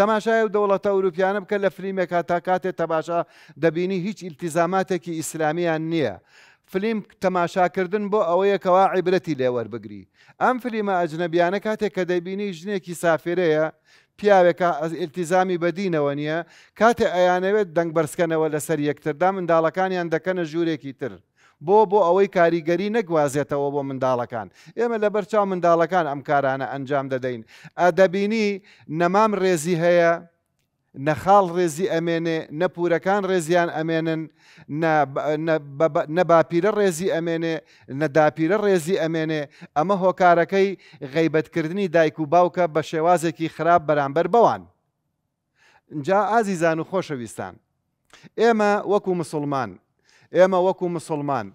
تەماشای و دەوڵەتە ئەوروپیانە بکە لە فلیمێک تا کاتێک تەباشا دەبینی هیچ ئیلتیزاماتێکی ئیسلامیان نییە. فلیم تەماشاکردن بۆ ئەوەیەکەوا عیبرەتی لێوەربگری. ئەم فلیمە ئەجنەبیانە کاتێک کە دەبینی ژنێکی سافرەیە پیاوێکە ئەلتیزامی بەدینەوە نییە کاتێ ئەیانەوێت دەنگ بەرسکەنەوە لەسەر یەکتردا منداڵەکانیان دەکەنە ژوورێکی تر. بۆ بۆ ئەوەی کاریگەری نەگوازێتەوە بۆ منداڵەکان ئێمە لە بەرچاو منداڵەکان ئەم کارانە ئەنجام دەدەین ئەدەبینی نەمام ڕێزی هەیە نەخاڵ ڕێزی ئەمێنێ نەپورەکان ڕێزیان ئەمێنن نەباپیرە ڕێزی ئەمێنێ نەداپیرە ڕێزی ئەمێنێ ئەمە هۆکارەکەی غیبەتکردنی دایک و باوکە بە شێوازێکی خراپ بەرامبەر بەوان. جا ئازیزان و خۆشەویستان. ئێمە وەکو مسلمان، ئێمە وەکو مسلمان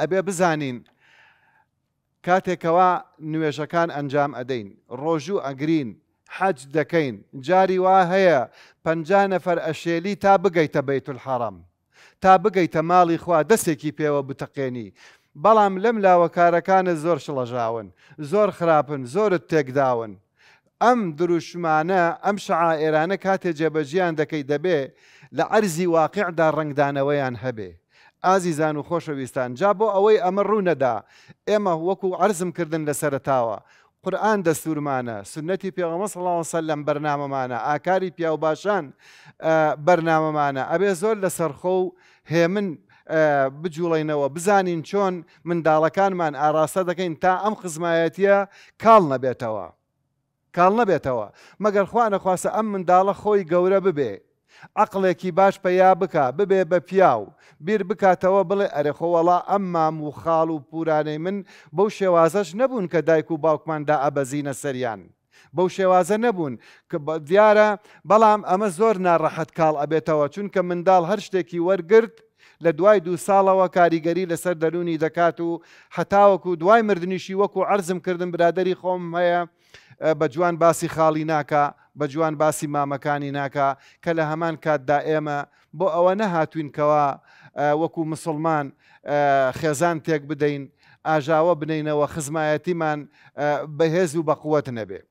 ئەبێ بزانین کاتێکەوە نوێژەکان ئەنجام ئەدەین ڕۆژوو ئەگرین حەج دەکەین جاری وا هەیە پنج نەفەر ئەشێلی تا بگەیتە بەیت الحەرەم تا بگەیتە ماڵی خوا دەستێکی پێوە بتەقێنی بەڵام لەم لاوەکارەکانە زۆر شڵەژاون زۆر خراپن زۆرت تێکداون ئەم دروشمانە ئەم شعائێرانە کاتێ جێبەجیان دەکەی دەبێ لە عەرزی واقعدا ڕنگدانەوەیان هەبێ ئازیزان و خۆشەویستان جا بۆ ئەوەی ئەمە ڕوونەدا ئێمە وەکو عرزم کردن لە سەرتاوە قورآن دەستورمانە سنەتی پێغەمە سڵاوسە لەم بەرنامەمانە ئاکاری پیا و باشان بەرنامەمانە ئەبێ زۆر لە سەرخۆ و هێمن بجوڵێنەوە بزانین چۆن منداڵەکانمان ئاراستە دەکەین تا ئەم خزمایەتە کاڵ نەبێتەوە. کاڵ نەبێتەوە مەگەر خوانە خواستە ئەم منداڵە خۆی گەورە ببێ عقلێکی باش پەیا بکە ببێ بە پیاو بیر بکاتەوە بڵێ ئەرێخۆوەڵا ئەم مام و خاڵ و پورانەی من بەو شێوازەش نەبوون کە دایک و باوکماندا ئەبەزینە سەریان. بەو شێوازە نەبوون کە دیارە بەڵام ئەمە زۆر ناڕەحەت کاڵ ئەبێتەوە چونکە منداڵ هەر شتێکی وەرگرت لە دوای دوو ساڵەوە کاریگەری لەسەر دەرونی دەکات و هەتاوەکو دوای مردنیشی وەکو عرزم کردن برادری خۆم هەیە بە جوان باسی خاڵی ناکە بە جوان باسی مامەکانی ناکە کە لە هەمان کاتدا ئێمە بۆ ئەوە نەهاتوینکەوە وەکو مسلمان خێزان تێک بدەین ئاژاوە بنینەوە خزمایەتیمان بەهێز و بەقوت نەبێت.